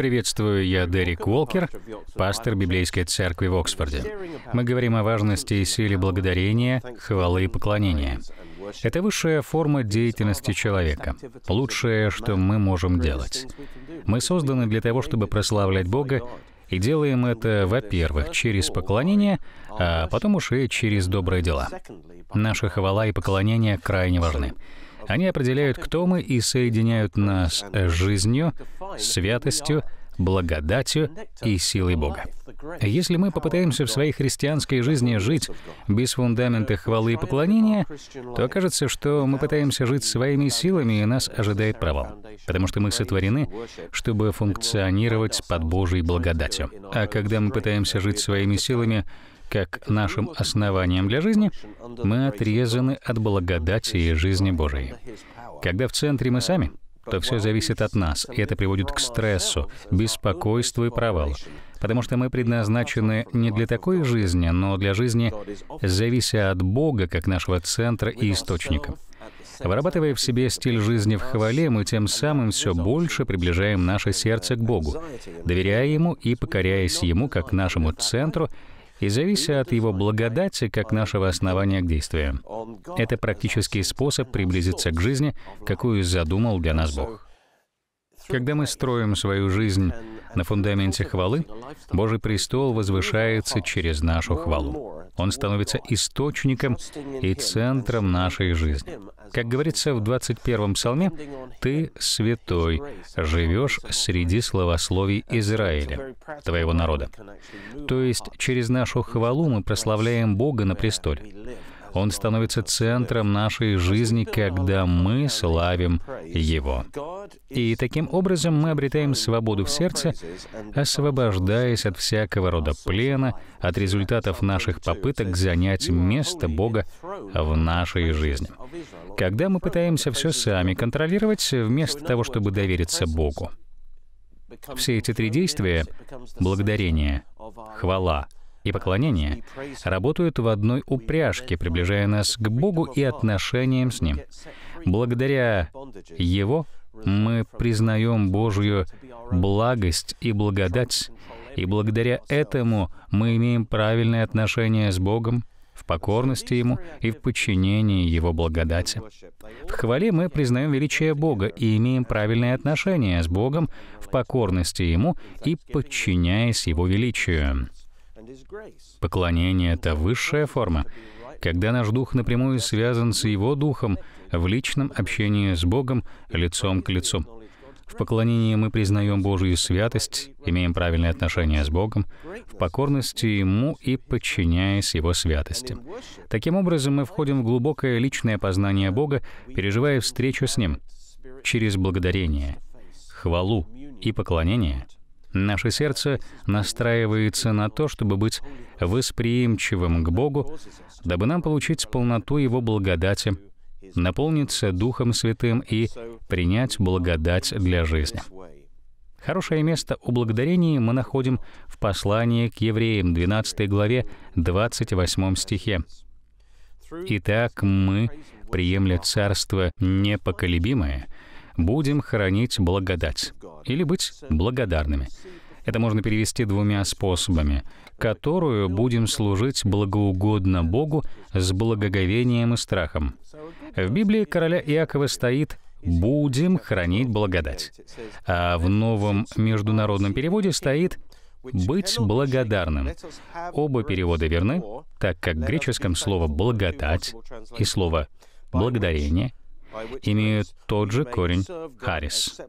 Приветствую, я Дерек Уолкер, пастор Библейской церкви в Оксфорде. Мы говорим о важности и силе благодарения, хвалы и поклонения. Это высшая форма деятельности человека, лучшее, что мы можем делать. Мы созданы для того, чтобы прославлять Бога, и делаем это, во-первых, через поклонение, а потом уж и через добрые дела. Наша хвала и поклонение крайне важны. Они определяют, кто мы, и соединяют нас с жизнью, святостью благодатью и силой Бога. Если мы попытаемся в своей христианской жизни жить без фундамента хвалы и поклонения, то окажется, что мы пытаемся жить своими силами, и нас ожидает провал. Потому что мы сотворены, чтобы функционировать под Божьей благодатью. А когда мы пытаемся жить своими силами, как нашим основанием для жизни, мы отрезаны от благодати и жизни Божией. Когда в центре мы сами — то все зависит от нас, и это приводит к стрессу, беспокойству и провалу. Потому что мы предназначены не для такой жизни, но для жизни, завися от Бога, как нашего центра и источника. Вырабатывая в себе стиль жизни в хвале, мы тем самым все больше приближаем наше сердце к Богу, доверяя Ему и покоряясь Ему как нашему центру, и завися от Его благодати как нашего основания к действиям. Это практический способ приблизиться к жизни, какую задумал для нас Бог. Когда мы строим свою жизнь на фундаменте хвалы Божий престол возвышается через нашу хвалу. Он становится источником и центром нашей жизни. Как говорится в 21-м псалме, «Ты, святой, живешь среди словословий Израиля, твоего народа». То есть через нашу хвалу мы прославляем Бога на престоле. Он становится центром нашей жизни, когда мы славим Его. И таким образом мы обретаем свободу в сердце, освобождаясь от всякого рода плена, от результатов наших попыток занять место Бога в нашей жизни. Когда мы пытаемся все сами контролировать, вместо того, чтобы довериться Богу. Все эти три действия — благодарение, хвала — и поклонение работают в одной упряжке, приближая нас к Богу и отношениям с Ним. Благодаря Его мы признаем Божью благость и благодать, и благодаря этому мы имеем правильное отношение с Богом, в покорности Ему и в подчинении Его благодати. В хвале мы признаем величие Бога и имеем правильное отношение с Богом в покорности Ему и подчиняясь Его величию. Поклонение — это высшая форма, когда наш дух напрямую связан с его духом в личном общении с Богом лицом к лицу. В поклонении мы признаем Божью святость, имеем правильное отношение с Богом, в покорности Ему и подчиняясь Его святости. Таким образом, мы входим в глубокое личное познание Бога, переживая встречу с Ним. Через благодарение, хвалу и поклонение — Наше сердце настраивается на то, чтобы быть восприимчивым к Богу, дабы нам получить полноту Его благодати, наполниться Духом Святым и принять благодать для жизни. Хорошее место у благодарения мы находим в послании к евреям, 12 главе, 28 стихе. «Итак мы, приемля царство непоколебимое, будем хранить благодать, или быть благодарными. Это можно перевести двумя способами, которую будем служить благоугодно Богу с благоговением и страхом. В Библии короля Иакова стоит «будем хранить благодать», а в новом международном переводе стоит «быть благодарным». Оба перевода верны, так как в греческом слово «благодать» и слово «благодарение» имеют тот же корень «харис».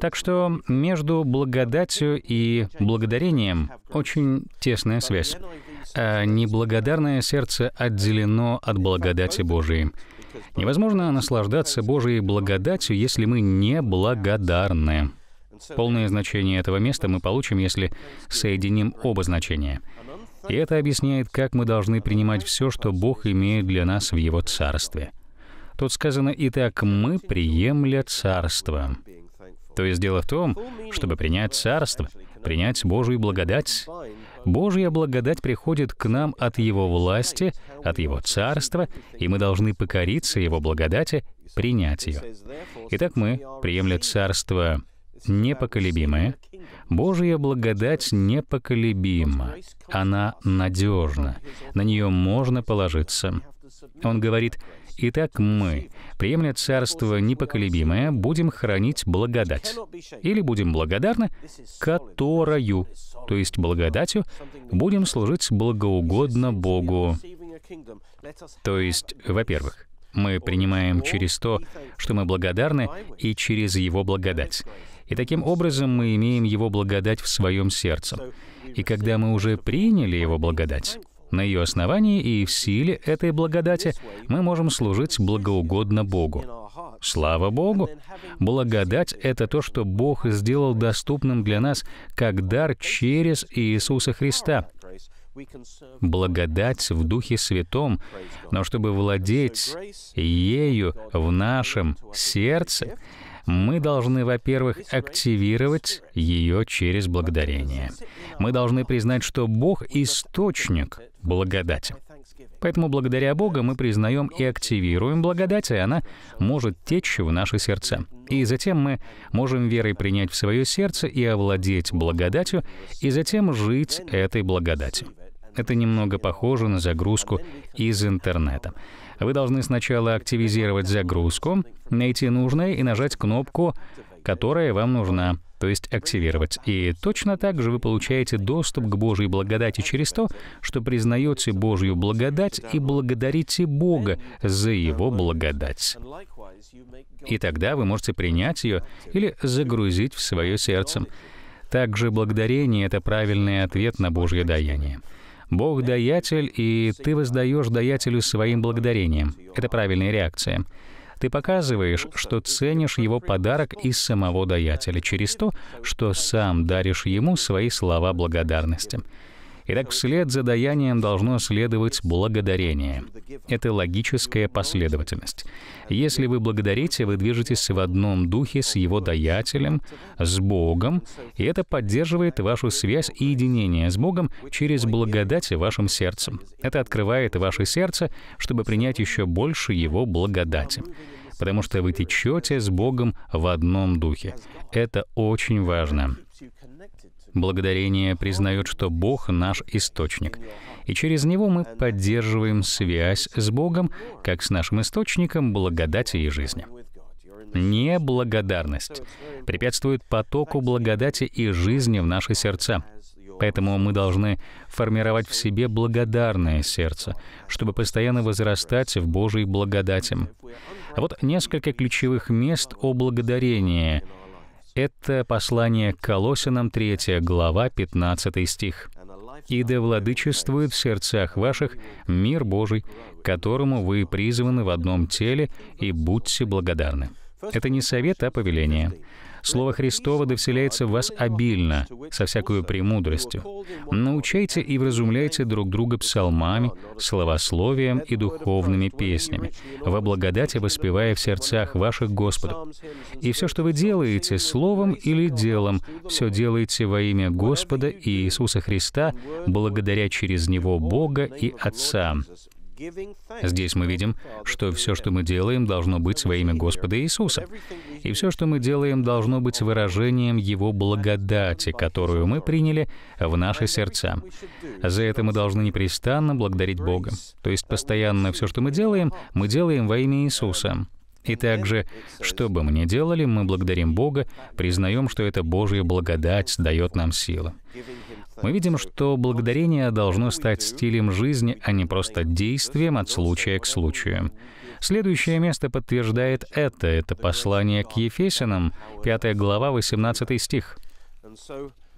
Так что между благодатью и благодарением очень тесная связь. А неблагодарное сердце отделено от благодати Божией. Невозможно наслаждаться Божьей благодатью, если мы не Полное значение этого места мы получим, если соединим оба значения. И это объясняет, как мы должны принимать все, что Бог имеет для нас в Его Царстве — Тут сказано «Итак, мы приемля царство». То есть дело в том, чтобы принять царство, принять Божию благодать. Божья благодать приходит к нам от Его власти, от Его царства, и мы должны покориться Его благодати, принять ее. Итак, мы, приемля царство непоколебимое, Божья благодать непоколебима, она надежна, на нее можно положиться. Он говорит, Итак, мы, приемля Царство Непоколебимое, будем хранить благодать. Или будем благодарны, которую, то есть благодатью, будем служить благоугодно Богу. То есть, во-первых, мы принимаем через то, что мы благодарны, и через Его благодать. И таким образом мы имеем Его благодать в своем сердце. И когда мы уже приняли Его благодать, на ее основании и в силе этой благодати мы можем служить благоугодно Богу. Слава Богу! Благодать — это то, что Бог сделал доступным для нас как дар через Иисуса Христа. Благодать в Духе Святом, но чтобы владеть ею в нашем сердце, мы должны, во-первых, активировать ее через благодарение. Мы должны признать, что Бог — источник благодати. Поэтому благодаря Богу мы признаем и активируем благодать, и она может течь в наши сердца. И затем мы можем верой принять в свое сердце и овладеть благодатью, и затем жить этой благодатью. Это немного похоже на загрузку из интернета. Вы должны сначала активизировать загрузку, найти нужное и нажать кнопку, которая вам нужна то есть активировать. И точно так же вы получаете доступ к Божьей благодати через то, что признаете Божью благодать и благодарите Бога за Его благодать. И тогда вы можете принять ее или загрузить в свое сердце. Также благодарение — это правильный ответ на Божье даяние. Бог — даятель, и ты воздаешь даятелю своим благодарением. Это правильная реакция. Ты показываешь, что ценишь его подарок из самого даятеля через то, что сам даришь ему свои слова благодарности. Итак, вслед за даянием должно следовать благодарение. Это логическая последовательность. Если вы благодарите, вы движетесь в одном духе с его даятелем, с Богом, и это поддерживает вашу связь и единение с Богом через благодать вашим сердцем. Это открывает ваше сердце, чтобы принять еще больше его благодати потому что вы течете с Богом в одном духе. Это очень важно. Благодарение признает, что Бог наш источник, и через него мы поддерживаем связь с Богом, как с нашим источником благодати и жизни. Неблагодарность препятствует потоку благодати и жизни в наши сердца. Поэтому мы должны формировать в себе благодарное сердце, чтобы постоянно возрастать в Божьей благодати. А вот несколько ключевых мест о благодарении — это послание к Колосинам, 3 глава, 15 стих. «И да владычествует в сердцах ваших мир Божий, которому вы призваны в одном теле, и будьте благодарны». Это не совет, а повеление. Слово Христово да в вас обильно, со всякую премудростью. Научайте и вразумляйте друг друга псалмами, словословием и духовными песнями, во благодати воспевая в сердцах ваших Господу. И все, что вы делаете, словом или делом, все делайте во имя Господа и Иисуса Христа, благодаря через Него Бога и Отца. Здесь мы видим, что все, что мы делаем, должно быть во имя Господа Иисуса. И все, что мы делаем, должно быть выражением Его благодати, которую мы приняли в наши сердца. За это мы должны непрестанно благодарить Бога. То есть постоянно все, что мы делаем, мы делаем во имя Иисуса. И также, что бы мы ни делали, мы благодарим Бога, признаем, что это Божья благодать дает нам силы мы видим, что благодарение должно стать стилем жизни, а не просто действием от случая к случаю. Следующее место подтверждает это. Это послание к Ефесянам, 5 глава, 18 стих.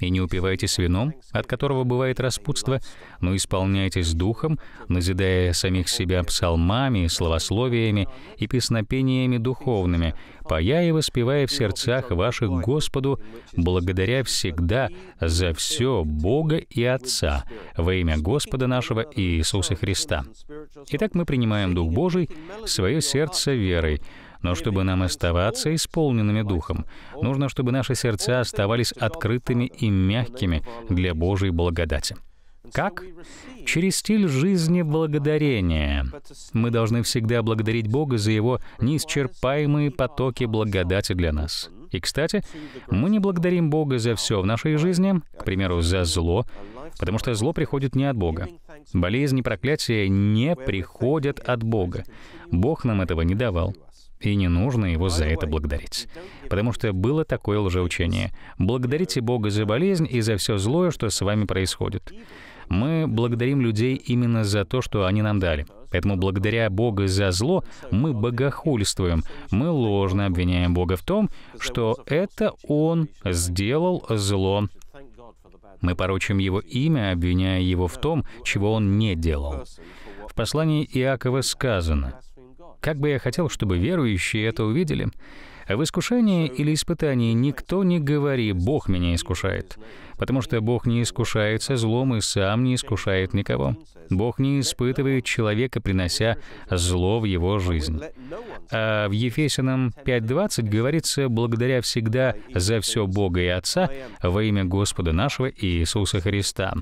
И не упивайтесь вином, от которого бывает распутство, но исполняйтесь духом, назидая самих себя псалмами, словословиями и песнопениями духовными, поя и воспевая в сердцах ваших Господу, благодаря всегда за все Бога и Отца во имя Господа нашего Иисуса Христа. Итак, мы принимаем Дух Божий в свое сердце верой, но чтобы нам оставаться исполненными Духом, нужно, чтобы наши сердца оставались открытыми и мягкими для Божьей благодати. Как? Через стиль жизни благодарения. Мы должны всегда благодарить Бога за Его неисчерпаемые потоки благодати для нас. И, кстати, мы не благодарим Бога за все в нашей жизни, к примеру, за зло, потому что зло приходит не от Бога. Болезни, проклятия не приходят от Бога. Бог нам этого не давал и не нужно его за это благодарить. Потому что было такое лжеучение. Благодарите Бога за болезнь и за все злое, что с вами происходит. Мы благодарим людей именно за то, что они нам дали. Поэтому благодаря Бога за зло мы богохульствуем. Мы ложно обвиняем Бога в том, что это Он сделал зло. Мы порочим Его имя, обвиняя Его в том, чего Он не делал. В послании Иакова сказано, как бы я хотел, чтобы верующие это увидели. В искушении или испытании никто не говори «Бог меня искушает», потому что Бог не искушается злом и сам не искушает никого. Бог не испытывает человека, принося зло в его жизнь. А в Ефесянам 5.20 говорится «благодаря всегда за все Бога и Отца во имя Господа нашего Иисуса Христа».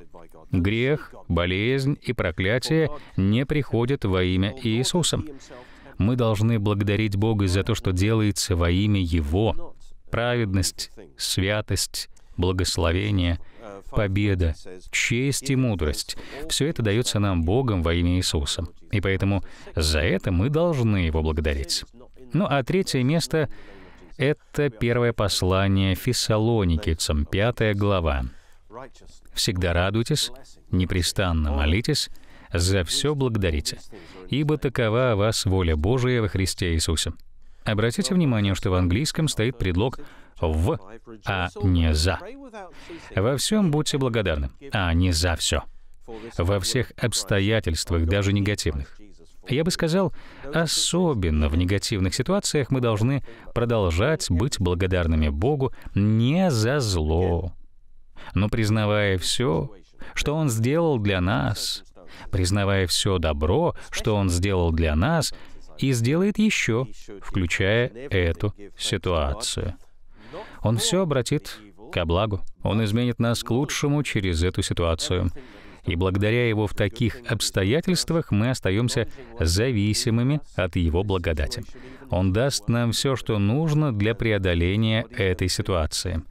Грех, болезнь и проклятие не приходят во имя Иисуса. Мы должны благодарить Бога за то, что делается во имя Его. Праведность, святость, благословение, победа, честь и мудрость — все это дается нам Богом во имя Иисуса. И поэтому за это мы должны Его благодарить. Ну а третье место — это первое послание Фессалоникицам, пятая глава. «Всегда радуйтесь, непрестанно молитесь, за все благодарите, ибо такова о вас воля Божия во Христе Иисусе». Обратите внимание, что в английском стоит предлог «в», а не «за». Во всем будьте благодарны, а не «за все». Во всех обстоятельствах, даже негативных. Я бы сказал, особенно в негативных ситуациях мы должны продолжать быть благодарными Богу не за зло, но признавая все, что Он сделал для нас, признавая все добро, что Он сделал для нас, и сделает еще, включая эту ситуацию. Он все обратит ко благу. Он изменит нас к лучшему через эту ситуацию. И благодаря Его в таких обстоятельствах мы остаемся зависимыми от Его благодати. Он даст нам все, что нужно для преодоления этой ситуации.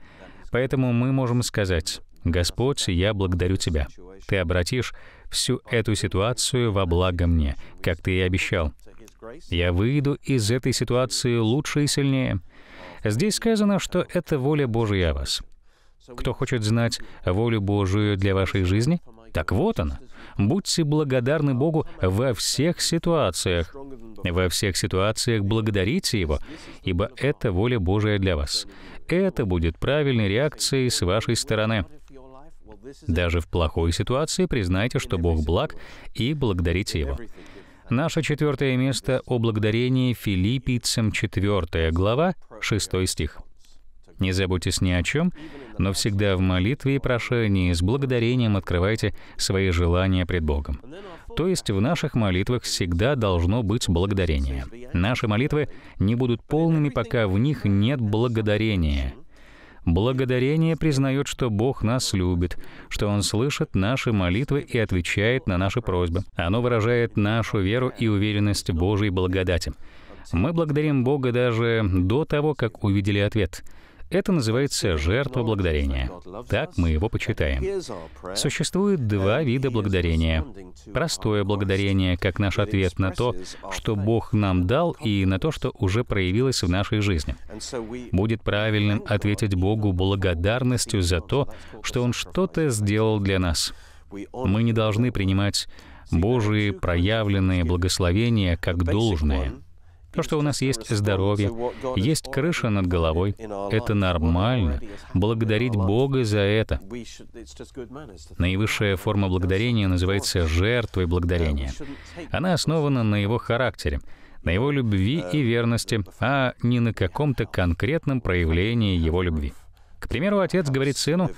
Поэтому мы можем сказать, «Господь, я благодарю Тебя. Ты обратишь всю эту ситуацию во благо мне, как ты и обещал. Я выйду из этой ситуации лучше и сильнее. Здесь сказано, что это воля Божья о вас. Кто хочет знать волю Божию для вашей жизни? Так вот она. Будьте благодарны Богу во всех ситуациях. Во всех ситуациях благодарите Его, ибо это воля Божия для вас. Это будет правильной реакцией с вашей стороны. Даже в плохой ситуации признайте, что Бог благ, и благодарите Его. Наше четвертое место о благодарении Филиппийцам 4 глава, 6 стих. Не заботьтесь ни о чем, но всегда в молитве и прошении с благодарением открывайте свои желания пред Богом. То есть в наших молитвах всегда должно быть благодарение. Наши молитвы не будут полными, пока в них нет благодарения — Благодарение признает, что Бог нас любит, что Он слышит наши молитвы и отвечает на наши просьбы. Оно выражает нашу веру и уверенность в Божьей благодати. Мы благодарим Бога даже до того, как увидели ответ — это называется жертва благодарения. Так мы его почитаем. Существует два вида благодарения. Простое благодарение, как наш ответ на то, что Бог нам дал, и на то, что уже проявилось в нашей жизни. Будет правильным ответить Богу благодарностью за то, что Он что-то сделал для нас. Мы не должны принимать Божие проявленные благословения как должное. То, что у нас есть здоровье, есть крыша над головой, это нормально. Благодарить Бога за это. Наивысшая форма благодарения называется жертвой благодарения. Она основана на его характере, на его любви и верности, а не на каком-то конкретном проявлении его любви. К примеру, отец говорит сыну,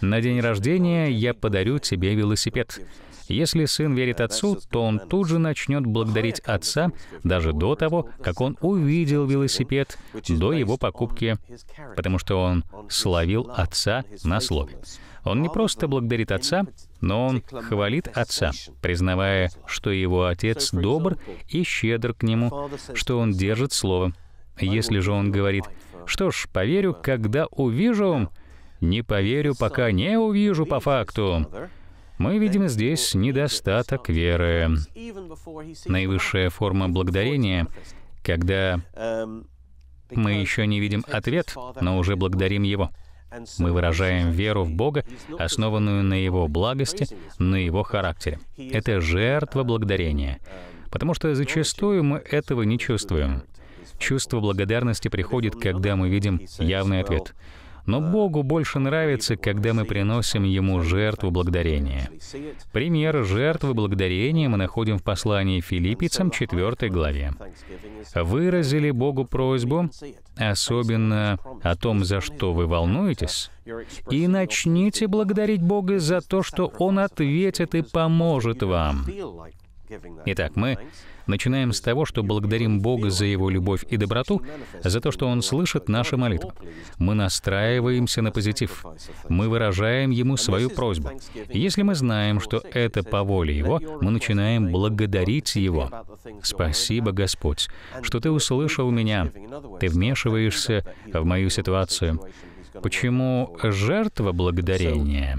«На день рождения я подарю тебе велосипед». Если сын верит отцу, то он тут же начнет благодарить отца даже до того, как он увидел велосипед, до его покупки, потому что он словил отца на слове. Он не просто благодарит отца, но он хвалит отца, признавая, что его отец добр и щедр к нему, что он держит слово. Если же он говорит, что ж, поверю, когда увижу, не поверю, пока не увижу по факту, мы видим здесь недостаток веры. Наивысшая форма благодарения, когда мы еще не видим ответ, но уже благодарим Его. Мы выражаем веру в Бога, основанную на Его благости, на Его характере. Это жертва благодарения, потому что зачастую мы этого не чувствуем. Чувство благодарности приходит, когда мы видим явный ответ. Но Богу больше нравится, когда мы приносим Ему жертву благодарения. Пример жертвы благодарения мы находим в послании филиппийцам 4 главе. «Выразили Богу просьбу, особенно о том, за что вы волнуетесь, и начните благодарить Бога за то, что Он ответит и поможет вам». Итак, мы начинаем с того, что благодарим Бога за Его любовь и доброту, за то, что Он слышит наши молитвы. Мы настраиваемся на позитив. Мы выражаем Ему свою просьбу. Если мы знаем, что это по воле Его, мы начинаем благодарить Его. «Спасибо, Господь, что Ты услышал меня. Ты вмешиваешься в мою ситуацию». Почему жертва благодарения?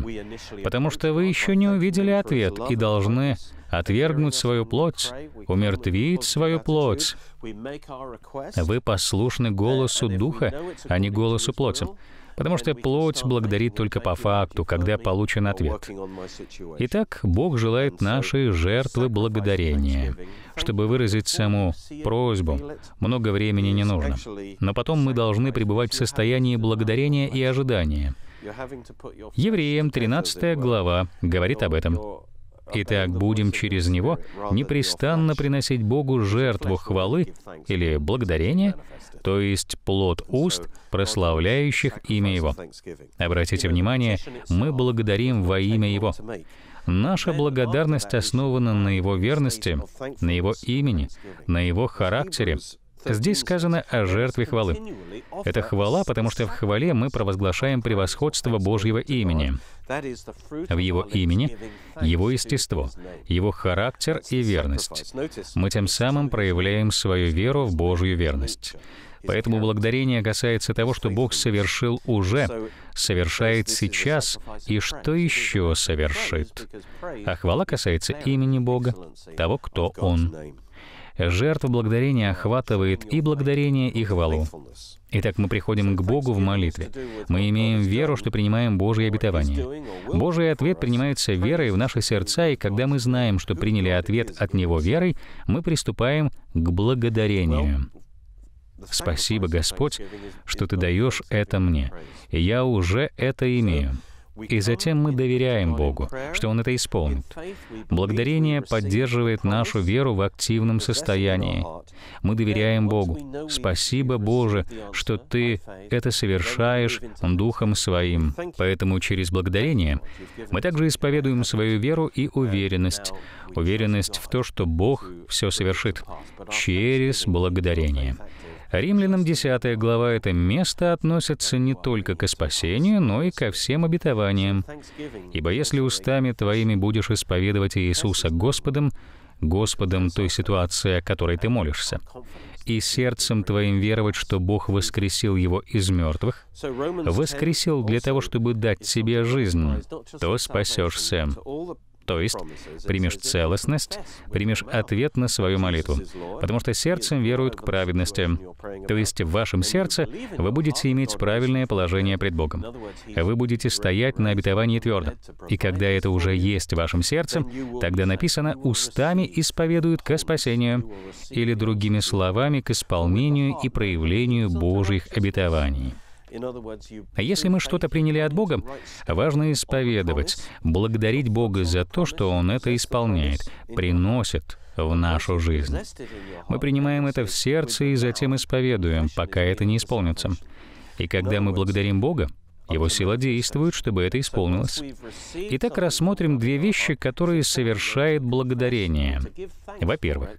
Потому что вы еще не увидели ответ и должны отвергнуть свою плоть, умертвить свою плоть. Вы послушны голосу Духа, а не голосу плоти потому что плоть благодарит только по факту, когда получен ответ. Итак, Бог желает нашей жертвы благодарения. Чтобы выразить саму просьбу, много времени не нужно. Но потом мы должны пребывать в состоянии благодарения и ожидания. Евреям 13 глава говорит об этом. Итак, будем через него непрестанно приносить Богу жертву хвалы или благодарения, то есть плод уст, прославляющих имя Его. Обратите внимание, мы благодарим во имя Его. Наша благодарность основана на Его верности, на Его имени, на Его характере, Здесь сказано о жертве хвалы. Это хвала, потому что в хвале мы провозглашаем превосходство Божьего имени. В Его имени — Его естество, Его характер и верность. Мы тем самым проявляем свою веру в Божью верность. Поэтому благодарение касается того, что Бог совершил уже, совершает сейчас и что еще совершит. А хвала касается имени Бога, того, кто Он. Жертва благодарения охватывает и благодарение, и хвалу. Итак, мы приходим к Богу в молитве. Мы имеем веру, что принимаем Божье обетование. Божий ответ принимается верой в наши сердца, и когда мы знаем, что приняли ответ от Него верой, мы приступаем к благодарению. «Спасибо, Господь, что Ты даешь это мне. Я уже это имею». И затем мы доверяем Богу, что Он это исполнит. Благодарение поддерживает нашу веру в активном состоянии. Мы доверяем Богу. Спасибо, Боже, что Ты это совершаешь Духом Своим. Поэтому через благодарение мы также исповедуем свою веру и уверенность. Уверенность в то, что Бог все совершит через благодарение. Римлянам 10 глава это место относится не только к спасению, но и ко всем обетованиям. Ибо если устами твоими будешь исповедовать Иисуса Господом, Господом той ситуации, о которой ты молишься, и сердцем твоим веровать, что Бог воскресил его из мертвых, воскресил для того, чтобы дать тебе жизнь, то спасешься. То есть примешь целостность, примешь ответ на свою молитву. Потому что сердцем веруют к праведности. То есть в вашем сердце вы будете иметь правильное положение пред Богом. Вы будете стоять на обетовании твердо. И когда это уже есть в вашем сердце, тогда написано «устами исповедуют ко спасению» или другими словами «к исполнению и проявлению Божьих обетований». А если мы что-то приняли от Бога, важно исповедовать, благодарить Бога за то, что Он это исполняет, приносит в нашу жизнь. Мы принимаем это в сердце и затем исповедуем, пока это не исполнится. И когда мы благодарим Бога, его сила действует, чтобы это исполнилось. Итак, рассмотрим две вещи, которые совершает благодарение. Во-первых,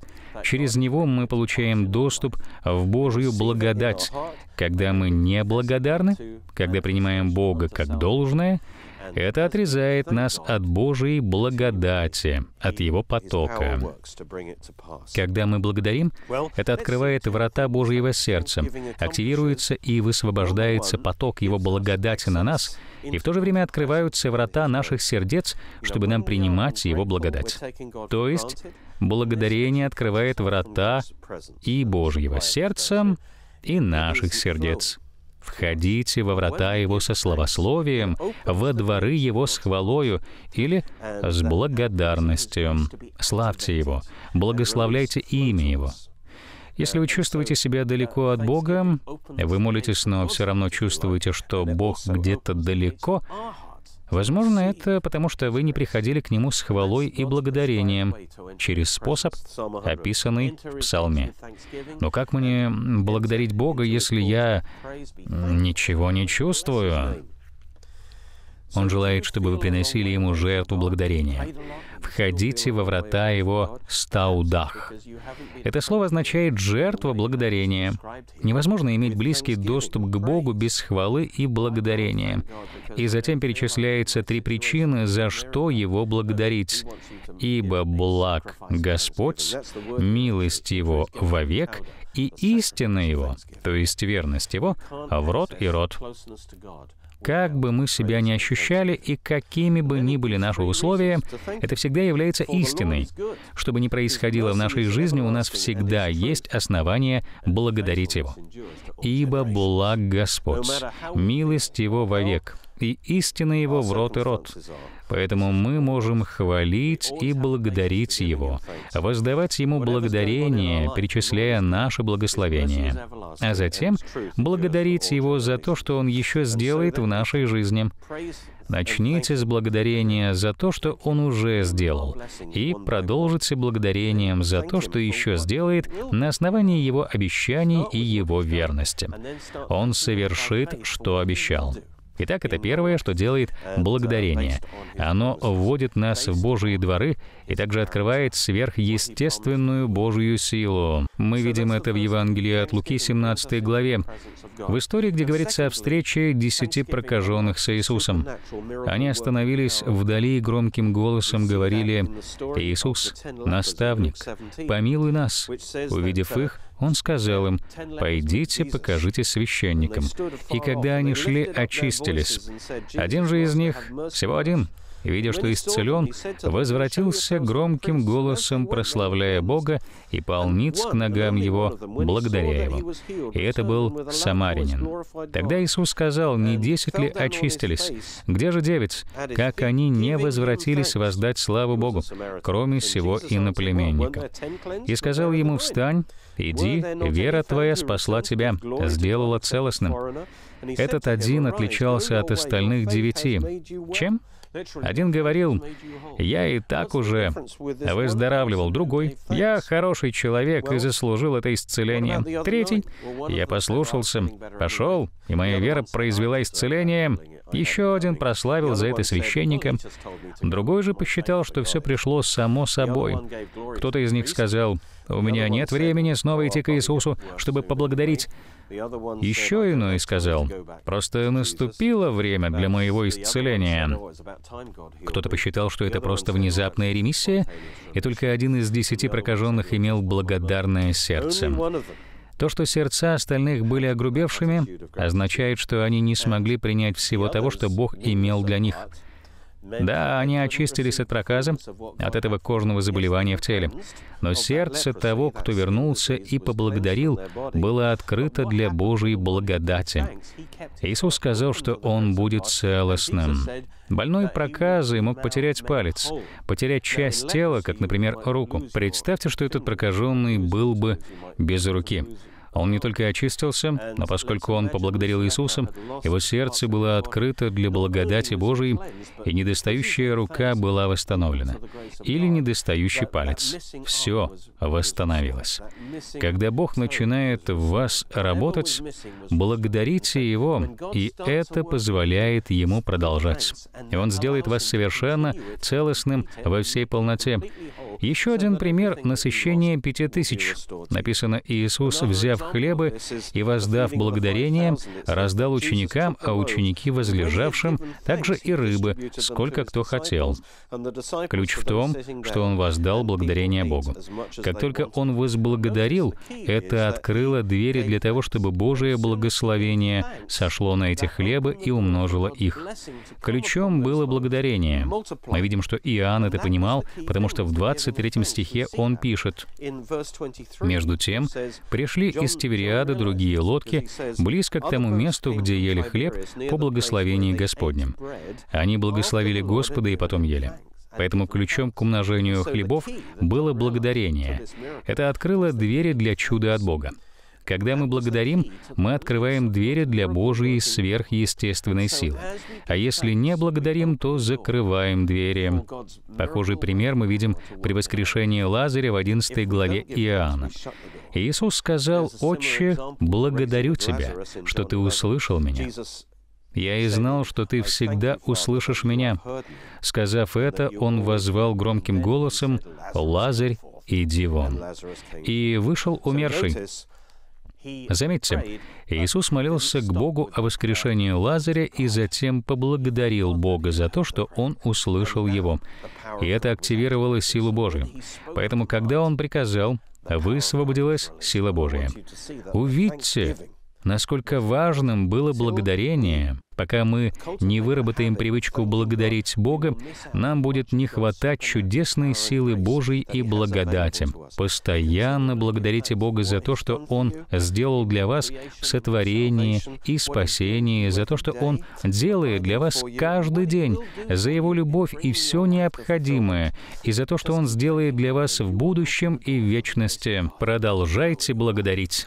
через него мы получаем доступ в Божью благодать, когда мы не благодарны, когда принимаем Бога как должное — это отрезает нас от Божьей благодати, от Его потока. Когда мы благодарим, это открывает врата Божьего сердца, активируется и высвобождается поток Его благодати на нас, и в то же время открываются врата наших сердец, чтобы нам принимать Его благодать. То есть, благодарение открывает врата и Божьего сердца, и наших сердец входите во врата его со словословием, во дворы его с хвалою или с благодарностью. Славьте его, благословляйте имя его. Если вы чувствуете себя далеко от Бога, вы молитесь, но все равно чувствуете, что Бог где-то далеко, Возможно, это потому, что вы не приходили к Нему с хвалой и благодарением через способ, описанный в Псалме. Но как мне благодарить Бога, если я ничего не чувствую? Он желает, чтобы вы приносили Ему жертву благодарения входите во врата его стаудах. Это слово означает «жертва благодарения». Невозможно иметь близкий доступ к Богу без хвалы и благодарения. И затем перечисляются три причины, за что его благодарить. «Ибо благ Господь, милость его вовек, и истина его, то есть верность его, в рот и рот. Как бы мы себя ни ощущали и какими бы ни были наши условия, это всегда является истиной. Что бы ни происходило в нашей жизни, у нас всегда есть основания благодарить Его. «Ибо благ Господь, милость Его вовек, и истина Его в рот и рот. Поэтому мы можем хвалить и благодарить Его, воздавать Ему благодарение, перечисляя наше благословение, а затем благодарить Его за то, что Он еще сделает в нашей жизни. Начните с благодарения за то, что Он уже сделал, и продолжите благодарением за то, что еще сделает на основании Его обещаний и Его верности. Он совершит, что обещал. Итак, это первое, что делает uh, благодарение. Оно вводит нас в Божьи дворы и также открывает сверхъестественную Божью силу. Мы видим это в Евангелии от Луки, 17 главе, в истории, где говорится о встрече десяти прокаженных с Иисусом. Они остановились вдали и громким голосом говорили, «Иисус, наставник, помилуй нас». Увидев uh, их, он сказал им, «Пойдите, покажите священникам». И когда они шли, очистились. Один же из них, всего один, видя, что исцелен, возвратился громким голосом, прославляя Бога, и пал к ногам его, благодаря его. И это был самарянин. Тогда Иисус сказал, «Не десять ли очистились? Где же девять? Как они не возвратились воздать славу Богу, кроме сего иноплеменника?» И сказал ему, «Встань, иди, вера твоя спасла тебя, сделала целостным». Этот один отличался от остальных девяти. Чем? Один говорил, «Я и так уже выздоравливал». Другой, «Я хороший человек и заслужил это исцеление». Третий, «Я послушался, пошел, и моя вера произвела исцеление». Еще один прославил за это священника. Другой же посчитал, что все пришло само собой. Кто-то из них сказал, у меня нет времени снова идти к Иисусу, чтобы поблагодарить. Еще иной сказал, просто наступило время для моего исцеления. Oh, Кто-то посчитал, что это просто oh, внезапная ремиссия, и только один из десяти прокаженных имел благодарное сердце. То, что сердца остальных были огрубевшими, означает, что они не смогли принять всего того, что Бог имел для них — да, они очистились от проказа, от этого кожного заболевания в теле. Но сердце того, кто вернулся и поблагодарил, было открыто для Божьей благодати. Иисус сказал, что он будет целостным. Больной проказы мог потерять палец, потерять часть тела, как, например, руку. Представьте, что этот прокаженный был бы без руки. А он не только очистился, но поскольку он поблагодарил Иисуса, его сердце было открыто для благодати Божией, и недостающая рука была восстановлена, или недостающий палец. Все восстановилось. Когда Бог начинает в вас работать, благодарите Его, и это позволяет Ему продолжать. И Он сделает вас совершенно целостным во всей полноте. Еще один пример — насыщение пяти тысяч. Написано, Иисус, взяв хлебы и, воздав благодарение, раздал ученикам, а ученики возлежавшим также и рыбы, сколько кто хотел. Ключ в том, что он воздал благодарение Богу. Как только он возблагодарил, это открыло двери для того, чтобы Божие благословение сошло на эти хлебы и умножило их. Ключом было благодарение. Мы видим, что Иоанн это понимал, потому что в 23 стихе он пишет, «Между тем пришли из Тивериады, другие лодки, близко к тому месту, где ели хлеб по благословению Господнем. Они благословили Господа и потом ели. Поэтому ключом к умножению хлебов было благодарение. Это открыло двери для чуда от Бога. Когда мы благодарим, мы открываем двери для Божьей сверхъестественной силы. А если не благодарим, то закрываем двери. Похожий пример мы видим при воскрешении Лазаря в 11 главе Иоанна. Иисус сказал, «Отче, благодарю Тебя, что Ты услышал Меня». «Я и знал, что ты всегда услышишь меня». Сказав это, он возвал громким голосом «Лазарь, иди вон». И вышел умерший. Заметьте, Иисус молился к Богу о воскрешении Лазаря и затем поблагодарил Бога за то, что Он услышал его. И это активировало силу Божию. Поэтому, когда Он приказал, высвободилась сила Божия. Увидьте насколько важным было благодарение. Пока мы не выработаем привычку благодарить Бога, нам будет не хватать чудесной силы Божьей и благодати. Постоянно благодарите Бога за то, что Он сделал для вас в сотворении и спасении, за то, что Он делает для вас каждый день, за Его любовь и все необходимое, и за то, что Он сделает для вас в будущем и в вечности. Продолжайте благодарить.